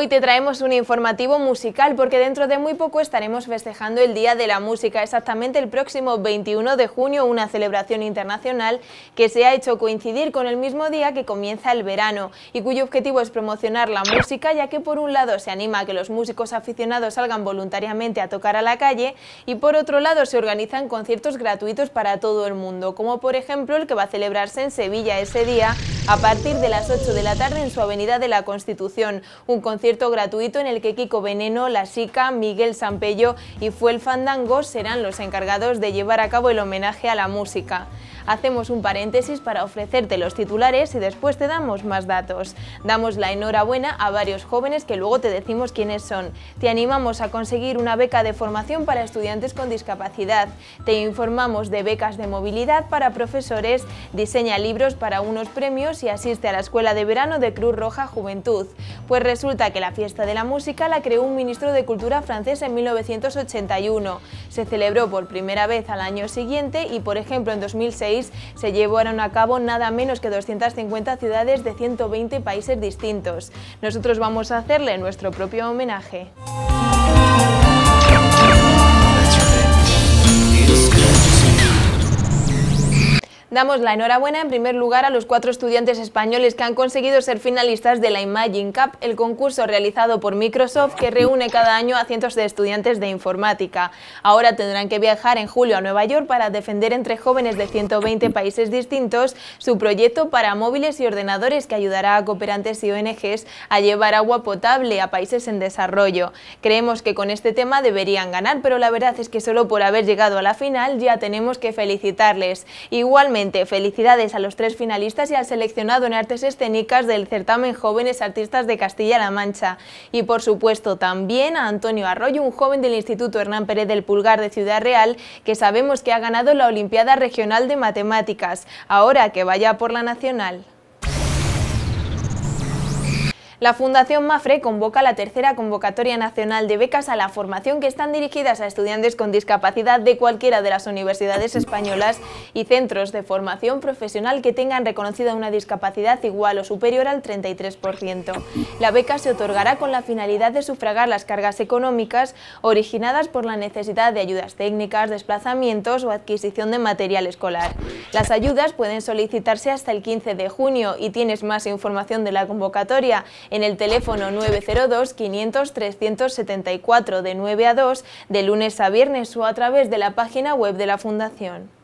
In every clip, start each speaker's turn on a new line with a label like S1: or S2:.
S1: Hoy te traemos un informativo musical porque dentro de muy poco estaremos festejando el Día de la Música, exactamente el próximo 21 de junio, una celebración internacional que se ha hecho coincidir con el mismo día que comienza el verano y cuyo objetivo es promocionar la música ya que por un lado se anima a que los músicos aficionados salgan voluntariamente a tocar a la calle y por otro lado se organizan conciertos gratuitos para todo el mundo, como por ejemplo el que va a celebrarse en Sevilla ese día a partir de las 8 de la tarde en su Avenida de la Constitución. Un concierto gratuito en el que Kiko Veneno, La Sica, Miguel Sampello y Fuel Fandango serán los encargados de llevar a cabo el homenaje a la música hacemos un paréntesis para ofrecerte los titulares y después te damos más datos. Damos la enhorabuena a varios jóvenes que luego te decimos quiénes son. Te animamos a conseguir una beca de formación para estudiantes con discapacidad. Te informamos de becas de movilidad para profesores, diseña libros para unos premios y asiste a la Escuela de Verano de Cruz Roja Juventud. Pues resulta que la fiesta de la música la creó un ministro de Cultura francés en 1981. Se celebró por primera vez al año siguiente y, por ejemplo, en 2006 se llevaron a cabo nada menos que 250 ciudades de 120 países distintos. Nosotros vamos a hacerle nuestro propio homenaje. Damos la enhorabuena en primer lugar a los cuatro estudiantes españoles que han conseguido ser finalistas de la Imagine Cup, el concurso realizado por Microsoft que reúne cada año a cientos de estudiantes de informática. Ahora tendrán que viajar en julio a Nueva York para defender entre jóvenes de 120 países distintos su proyecto para móviles y ordenadores que ayudará a cooperantes y ONGs a llevar agua potable a países en desarrollo. Creemos que con este tema deberían ganar, pero la verdad es que solo por haber llegado a la final ya tenemos que felicitarles. Igualmente, felicidades a los tres finalistas y al seleccionado en artes escénicas del certamen Jóvenes Artistas de Castilla-La Mancha. Y por supuesto también a Antonio Arroyo, un joven del Instituto Hernán Pérez del Pulgar de Ciudad Real, que sabemos que ha ganado la Olimpiada Regional de Matemáticas. Ahora que vaya por la Nacional. La Fundación MAFRE convoca la tercera convocatoria nacional de becas a la formación que están dirigidas a estudiantes con discapacidad de cualquiera de las universidades españolas y centros de formación profesional que tengan reconocida una discapacidad igual o superior al 33%. La beca se otorgará con la finalidad de sufragar las cargas económicas originadas por la necesidad de ayudas técnicas, desplazamientos o adquisición de material escolar. Las ayudas pueden solicitarse hasta el 15 de junio y tienes más información de la convocatoria en el teléfono 902-500-374 de 9 a 2 de lunes a viernes o a través de la página web de la Fundación.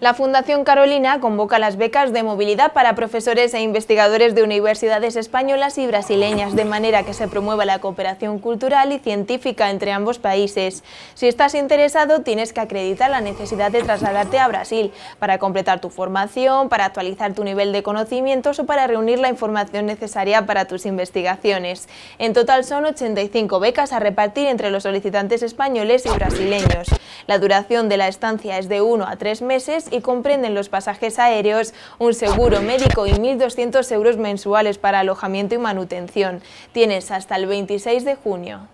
S1: La Fundación Carolina convoca las becas de movilidad para profesores e investigadores de universidades españolas y brasileñas, de manera que se promueva la cooperación cultural y científica entre ambos países. Si estás interesado, tienes que acreditar la necesidad de trasladarte a Brasil para completar tu formación, para actualizar tu nivel de conocimientos o para reunir la información necesaria para tus investigaciones. En total son 85 becas a repartir entre los solicitantes españoles y brasileños. La duración de la estancia es de 1 a 3 meses y comprenden los pasajes aéreos, un seguro médico y 1.200 euros mensuales para alojamiento y manutención. Tienes hasta el 26 de junio.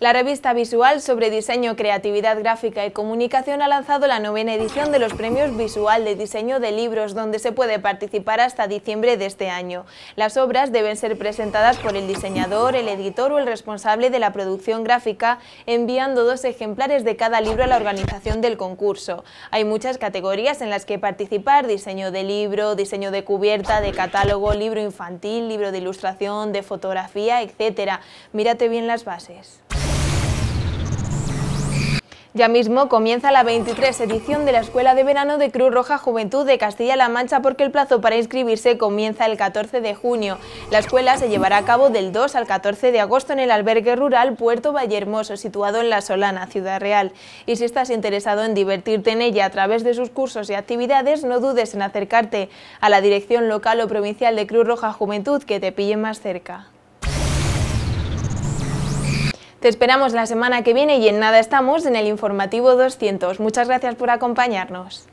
S1: La revista Visual sobre Diseño, Creatividad Gráfica y Comunicación ha lanzado la novena edición de los premios Visual de Diseño de Libros, donde se puede participar hasta diciembre de este año. Las obras deben ser presentadas por el diseñador, el editor o el responsable de la producción gráfica, enviando dos ejemplares de cada libro a la organización del concurso. Hay muchas categorías en las que participar, diseño de libro, diseño de cubierta, de catálogo, libro infantil, libro de ilustración, de fotografía, etc. Mírate bien las bases. Ya mismo comienza la 23 edición de la Escuela de Verano de Cruz Roja Juventud de Castilla-La Mancha porque el plazo para inscribirse comienza el 14 de junio. La escuela se llevará a cabo del 2 al 14 de agosto en el albergue rural Puerto Vallehermoso, situado en La Solana, Ciudad Real. Y si estás interesado en divertirte en ella a través de sus cursos y actividades, no dudes en acercarte a la dirección local o provincial de Cruz Roja Juventud que te pille más cerca. Te esperamos la semana que viene y en nada estamos en el informativo 200. Muchas gracias por acompañarnos.